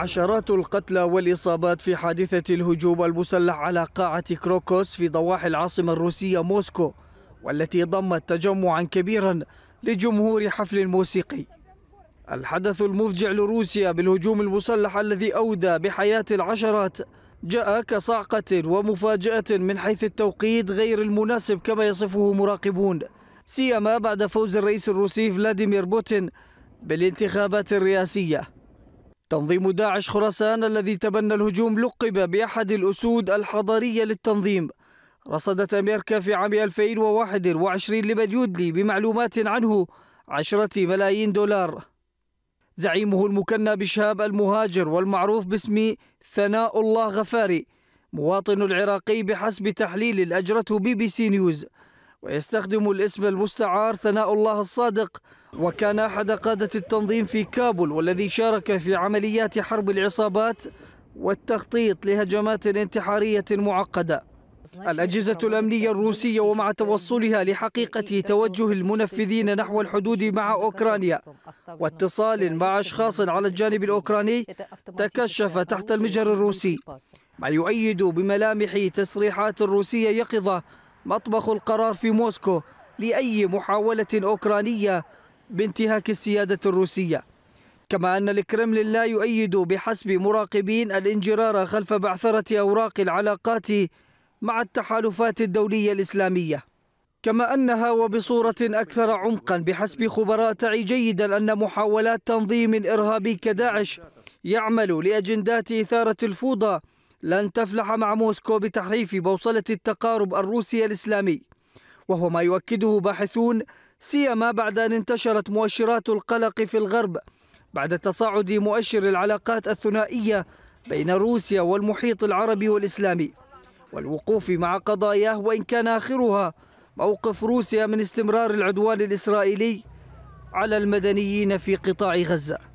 عشرات القتلى والإصابات في حادثة الهجوم المسلح على قاعة كروكوس في ضواحي العاصمة الروسية موسكو والتي ضمت تجمعا كبيرا لجمهور حفل موسيقي الحدث المفجع لروسيا بالهجوم المسلح الذي أودى بحياة العشرات جاء كصعقة ومفاجأة من حيث التوقيت غير المناسب كما يصفه مراقبون سيما بعد فوز الرئيس الروسي فلاديمير بوتين بالانتخابات الرئاسيه تنظيم داعش خراسان الذي تبنى الهجوم لقب بأحد الأسود الحضارية للتنظيم رصدت أمريكا في عام 2021 لمن يدلي بمعلومات عنه عشرة ملايين دولار زعيمه المكنى بشهاب المهاجر والمعروف باسم ثناء الله غفاري مواطن العراقي بحسب تحليل أجرته بي بي سي نيوز ويستخدم الاسم المستعار ثناء الله الصادق وكان أحد قادة التنظيم في كابول والذي شارك في عمليات حرب العصابات والتخطيط لهجمات انتحارية معقدة الأجهزة الأمنية الروسية ومع توصلها لحقيقة توجه المنفذين نحو الحدود مع أوكرانيا واتصال مع أشخاص على الجانب الأوكراني تكشف تحت المجهر الروسي ما يؤيد بملامح تصريحات روسية يقظة مطبخ القرار في موسكو لأي محاولة أوكرانية بانتهاك السيادة الروسية كما أن الكرملين لا يؤيد بحسب مراقبين الانجرار خلف بعثرة أوراق العلاقات مع التحالفات الدولية الإسلامية كما أنها وبصورة أكثر عمقا بحسب خبراء تعي جيدا أن محاولات تنظيم إرهابي كداعش يعمل لأجندات إثارة الفوضى لن تفلح مع موسكو بتحريف بوصلة التقارب الروسي الإسلامي وهو ما يؤكده باحثون سيما بعد أن انتشرت مؤشرات القلق في الغرب بعد تصاعد مؤشر العلاقات الثنائية بين روسيا والمحيط العربي والإسلامي والوقوف مع قضاياه وإن كان آخرها موقف روسيا من استمرار العدوان الإسرائيلي على المدنيين في قطاع غزة